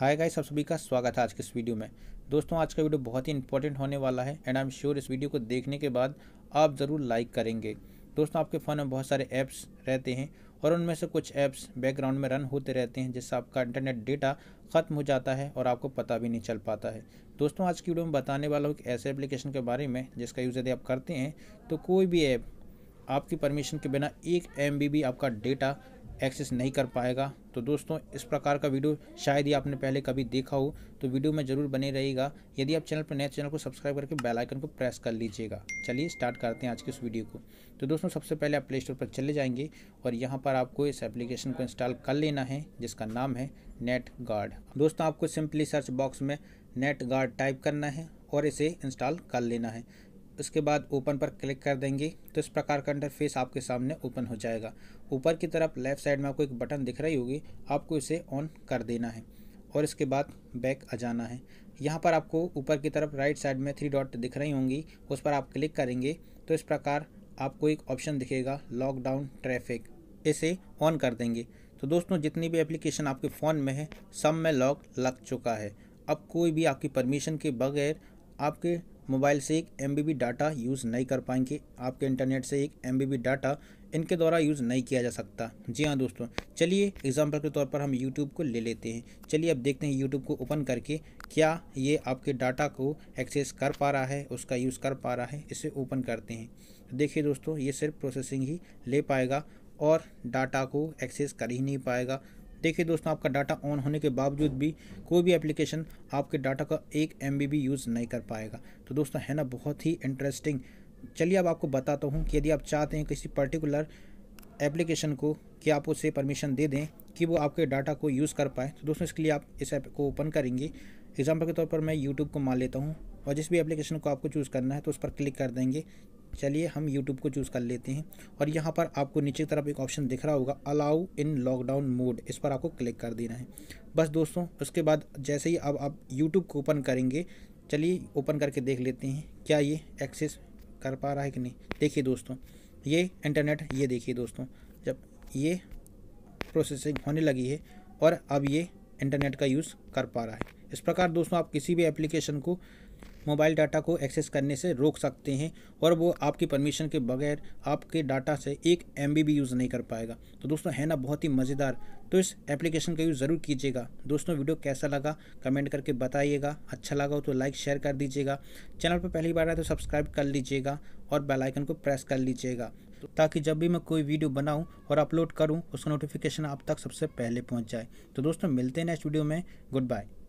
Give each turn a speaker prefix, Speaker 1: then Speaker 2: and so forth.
Speaker 1: hi guys सब सभी का स्वागत है आज के इस वीडियो में दोस्तों आज का वीडियो बहुत ही इंपॉर्टेंट होने वाला है एंड आई एम श्योर इस वीडियो को देखने के बाद आप ज़रूर लाइक करेंगे दोस्तों आपके फ़ोन में बहुत सारे ऐप्स रहते हैं और उनमें से कुछ ऐप्स बैकग्राउंड में रन होते रहते हैं जिससे आपका इंटरनेट डेटा ख़त्म हो जाता है और आपको पता भी नहीं चल पाता है दोस्तों आज की वीडियो में बताने वाला हूँ एक ऐसे एप्लीकेशन के बारे में जिसका यूज़ यदि आप करते हैं तो कोई भी ऐप आपकी परमिशन के बिना एक एम आपका डेटा एक्सेस नहीं कर पाएगा तो दोस्तों इस प्रकार का वीडियो शायद ही आपने पहले कभी देखा हो तो वीडियो में ज़रूर बने रहेगा यदि आप चैनल पर नए चैनल को सब्सक्राइब करके बेल आइकन को प्रेस कर लीजिएगा चलिए स्टार्ट करते हैं आज के इस वीडियो को तो दोस्तों सबसे पहले आप प्ले स्टोर पर चले जाएंगे और यहाँ पर आपको इस एप्लीकेशन को इंस्टॉल कर लेना है जिसका नाम है नेट गार्ड दोस्तों आपको सिंपली सर्च बॉक्स में नेट गार्ड टाइप करना है और इसे इंस्टॉल कर लेना है उसके बाद ओपन पर क्लिक कर देंगे तो इस प्रकार का इंटरफेस आपके सामने ओपन हो जाएगा ऊपर की तरफ लेफ्ट साइड में आपको एक बटन दिख रही होगी आपको इसे ऑन कर देना है और इसके बाद बैक आ जाना है यहाँ पर आपको ऊपर की तरफ राइट साइड में थ्री डॉट दिख रही होंगी उस पर आप क्लिक करेंगे तो इस प्रकार आपको एक ऑप्शन दिखेगा लॉकडाउन ट्रैफिक इसे ऑन कर देंगे तो दोस्तों जितनी भी एप्लीकेशन आपके फ़ोन में है सब में लॉक लग चुका है अब कोई भी आपकी परमिशन के बगैर आपके मोबाइल से एक एम डाटा यूज़ नहीं कर पाएंगे आपके इंटरनेट से एक एम डाटा इनके द्वारा यूज़ नहीं किया जा सकता जी हाँ दोस्तों चलिए एग्जाम्पल के तौर पर हम यूट्यूब को ले लेते हैं चलिए अब देखते हैं यूट्यूब को ओपन करके क्या ये आपके डाटा को एक्सेस कर पा रहा है उसका यूज़ कर पा रहा है इसे ओपन करते हैं देखिए दोस्तों ये सिर्फ प्रोसेसिंग ही ले पाएगा और डाटा को एक्सेस कर ही नहीं पाएगा देखिए दोस्तों आपका डाटा ऑन होने के बावजूद भी कोई भी एप्लीकेशन आपके डाटा का एक एम भी यूज़ नहीं कर पाएगा तो दोस्तों है ना बहुत ही इंटरेस्टिंग चलिए अब आपको बताता हूँ कि यदि आप चाहते हैं किसी पर्टिकुलर एप्लीकेशन को कि आप उसे परमिशन दे दें कि वो आपके डाटा को यूज़ कर पाए तो दोस्तों इसके लिए आप इस ऐप को ओपन करेंगे एग्जाम्पल के तौर पर मैं यूट्यूब को मान लेता हूँ और जिस भी एप्लीकेशन को आपको चूज़ करना है तो उस पर क्लिक कर देंगे चलिए हम यूट्यूब को चूज़ कर लेते हैं और यहाँ पर आपको नीचे की तरफ एक ऑप्शन दिख रहा होगा अलाउ इन लॉकडाउन मोड इस पर आपको क्लिक कर देना है बस दोस्तों उसके बाद जैसे ही अब आप यूट्यूब को ओपन करेंगे चलिए ओपन करके देख लेते हैं क्या ये एक्सेस कर पा रहा है कि नहीं देखिए दोस्तों ये इंटरनेट ये देखिए दोस्तों जब ये प्रोसेसिंग होने लगी है और अब ये इंटरनेट का यूज़ कर पा रहा है इस प्रकार दोस्तों आप किसी भी एप्लीकेशन को मोबाइल डाटा को एक्सेस करने से रोक सकते हैं और वो आपकी परमिशन के बगैर आपके डाटा से एक एम भी यूज़ नहीं कर पाएगा तो दोस्तों है ना बहुत ही मज़ेदार तो इस एप्लीकेशन का यूज़ ज़रूर कीजिएगा दोस्तों वीडियो कैसा लगा कमेंट करके बताइएगा अच्छा लगा हो तो लाइक शेयर कर दीजिएगा चैनल पर पहली बार आए तो सब्सक्राइब कर लीजिएगा और बेलाइकन को प्रेस कर लीजिएगा तो ताकि जब भी मैं कोई वीडियो बनाऊँ और अपलोड करूँ उसका नोटिफिकेशन आप तक सबसे पहले पहुँच जाए तो दोस्तों मिलते हैं नेक्स्ट वीडियो में गुड बाय